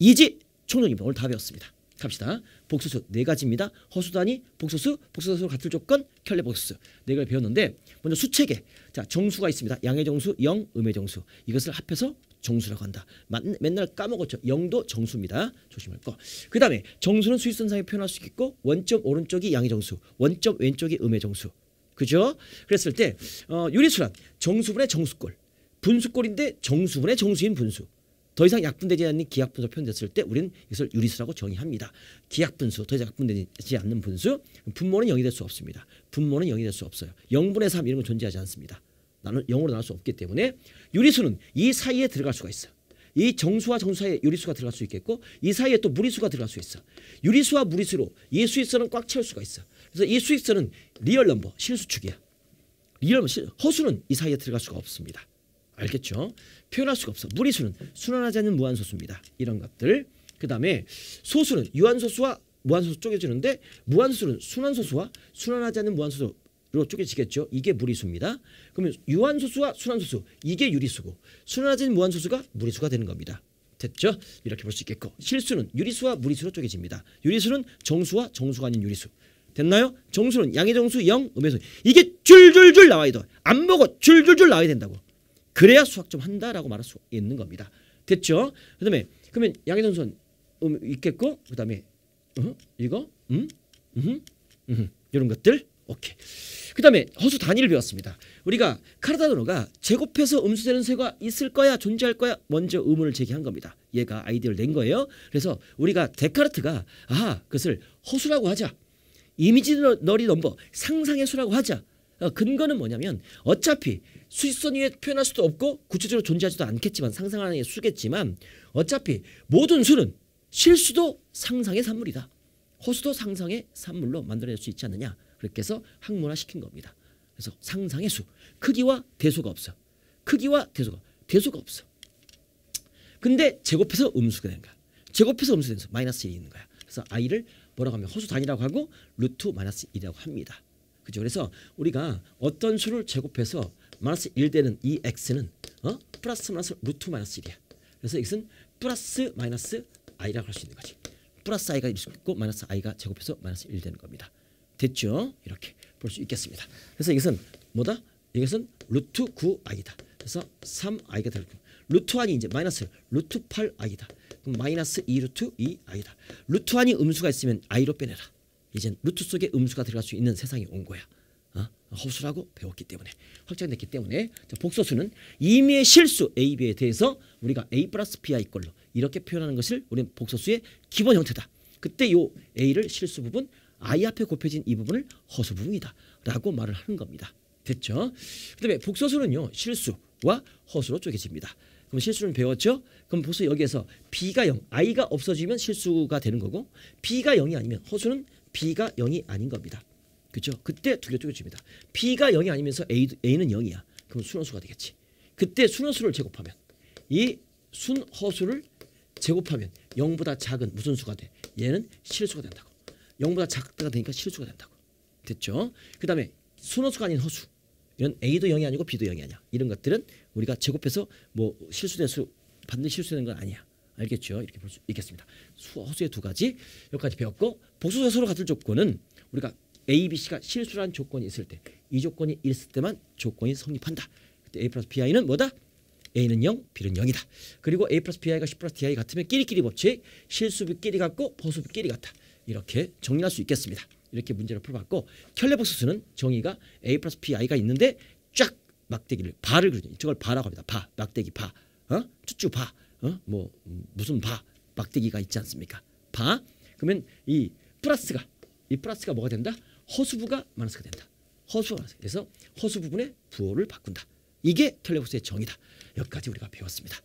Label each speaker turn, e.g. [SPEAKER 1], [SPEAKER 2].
[SPEAKER 1] 이지 총정입니다. 오늘 답이었습니다. 갑시다. 복수수 네 가지입니다. 허수단위, 복수수, 복수수 같을 조건, 켤레 복수수 네 가지 배웠는데 먼저 수체계. 자 정수가 있습니다. 양의 정수, 영, 음의 정수. 이것을 합해서 정수라고 한다. 맨날 까먹었죠. 영도 정수입니다. 조심할 거. 그 다음에 정수는 수익선상에 표현할 수 있고 원점 오른쪽이 양의 정수, 원점 왼쪽이 음의 정수. 그죠? 그랬을 때 어, 유리수란 정수분의 정수꼴, 분수꼴인데 정수분의 정수인 분수. 더 이상 약분되지 않는 기약분수 표현됐을 때 우리는 이것을 유리수라고 정의합니다. 기약분수 더 이상 약분되지 않는 분수 분모는 0이 될 수 없습니다. 분모는 0이 될 수 없어요. 0분의 3 이런 건 존재하지 않습니다. 나는 0으로 나눌 수 없기 때문에 유리수는 이 사이에 들어갈 수가 있어. 이 정수와 정수 사이에 유리수가 들어갈 수 있겠고 이 사이에 또 무리수가 들어갈 수 있어. 유리수와 무리수로 이 수익선은 꽉 채울 수가 있어. 그래서 이 수익선은 리얼 넘버 실수축이야. 리얼 허수는 이 사이에 들어갈 수가 없습니다. 알겠죠? 표현할 수가 없어. 무리수는 순환하지 않는 무한소수입니다. 이런 것들. 그 다음에 소수는 유한소수와 무한소수 쪼개지는데 무한수는 소 순환소수와 순환하지 않는 무한소수 로 쪼개지겠죠. 이게 무리수입니다. 그러면 유한소수와 순환소수 이게 유리수고 순환하진 무한소수가 무리수가 되는 겁니다. 됐죠? 이렇게 볼 수 있겠고 실수는 유리수와 무리수로 쪼개집니다. 유리수는 정수와 정수가 아닌 유리수 됐나요? 정수는 양의 정수 0, 음의 정수 이게 줄줄줄 나와야 돼. 안 보고 줄줄줄 나와야 된다고. 그래야 수학 좀 한다라고 말할 수 있는 겁니다. 됐죠? 그다음에 그러면 양의동선 음, 있겠고 그다음에 어? 이거 음? 음? 음? 이런 것들 오케이. 그 다음에 허수 단위를 배웠습니다. 우리가 카르다노가 제곱해서 음수되는 세가 있을 거야 존재할 거야 먼저 의문을 제기한 겁니다. 얘가 아이디어를 낸 거예요. 그래서 우리가 데카르트가 아 그것을 허수라고 하자. 이미지 너리 넘버 상상의 수라고 하자. 어, 근거는 뭐냐면 어차피 수익선 위에 표현할 수도 없고 구체적으로 존재하지도 않겠지만 상상 하는게 수겠지만 어차피 모든 수는 실수도 상상의 산물이다. 호수도 상상의 산물로 만들어낼 수 있지 않느냐. 그렇게 해서 학문화시킨 겁니다. 그래서 상상의 수. 크기와 대소가 없어. 크기와 대소가 대소가 없어. 근데 제곱해서 음수가 되는 거야. 제곱해서 음수가 되는 거 마이너스 1이 있는 거야. 그래서 i를 뭐라고 하면 호수 단위라고 하고 루트 마이너스 이라고 합니다. 그죠? 그래서 우리가 어떤 수를 제곱해서 마이너스 1 되는 이 x는 어? 플러스 마이너스 루트 마이너스 1이야. 그래서 이것은 플러스 마이너스 i라고 할 수 있는 거지. 플러스 i가 1수 있고 마이너스 i가 제곱해서 마이너스 1 되는 겁니다. 됐죠? 이렇게 볼 수 있겠습니다. 그래서 이것은 뭐다? 이것은 루트 9i다. 이 그래서 3i가 될 거고 루트 1이 이제 마이너스 루트 8i다. 이 그럼 마이너스 2루트 2i다. 이 루트 1이 음수가 있으면 i로 빼내라. 이젠 루트 속에 음수가 들어갈 수 있는 세상이 온 거야. 어? 허술하고 배웠기 때문에 확정됐기 때문에 자, 복소수는 임의의 실수 A, B에 대해서 우리가 A 플러스 B가 걸로 이렇게 표현하는 것을 우리는 복소수의 기본 형태다. 그때 요 A를 실수 부분 I 앞에 곱해진 이 부분을 허수 부분이다 라고 말을 하는 겁니다. 됐죠? 그 다음에 복소수는요 실수와 허수로 쪼개집니다. 그럼 실수는 배웠죠? 그럼 복소 여기에서 B가 0, I가 없어지면 실수가 되는 거고 B가 0이 아니면 허수는 B가 0이 아닌 겁니다. 그죠? 그때 둘려쪼개줍니다. B가 0이 아니면서 A, A는 0이야. 그럼 순원수가 되겠지. 그때 순원수를 제곱하면 이 순허수를 제곱하면 0보다 작은 무슨 수가 돼? 얘는 실수가 된다고. 0보다 작다가 되니까 실수가 된다고. 됐죠? 그 다음에 순허수가 아닌 허수. 이런 A도 0이 아니고 B도 0이 아니야. 이런 것들은 우리가 제곱해서 뭐 실수된 수, 반드시 실수되건 아니야. 알겠죠? 이렇게 볼 수 있겠습니다. 수, 허수의 두 가지 여기까지 배웠고 복수의 서로 같을 조건은 우리가 A, B, C가 실수라는 조건이 있을 때 이 조건이 있을 때만 조건이 성립한다. 그때 A 플러스 BI는 뭐다? A는 0, B는 0이다. 그리고 A 플러스 BI가 C 플러스 DI 같으면 끼리끼리 법칙, 실수비끼리 같고 보수비끼리 같다. 이렇게 정리할 수 있겠습니다. 이렇게 문제를 풀어봤고 켈레복수수는 정의가 A 플러스 BI가 있는데 쫙 막대기를 바를 그리죠. 이쪽을 바라고 합니다. 바, 막대기 바, 어? 쭈쭈 바. 어? 뭐 무슨 바 막대기가 있지 않습니까? 바 그러면 이 플러스가 이 플러스가 뭐가 된다? 허수부가 마이너스가 된다. 허수 마이너 그래서 허수 부분의 부호를 바꾼다. 이게 텔레보스의 정의다. 여기까지 우리가 배웠습니다.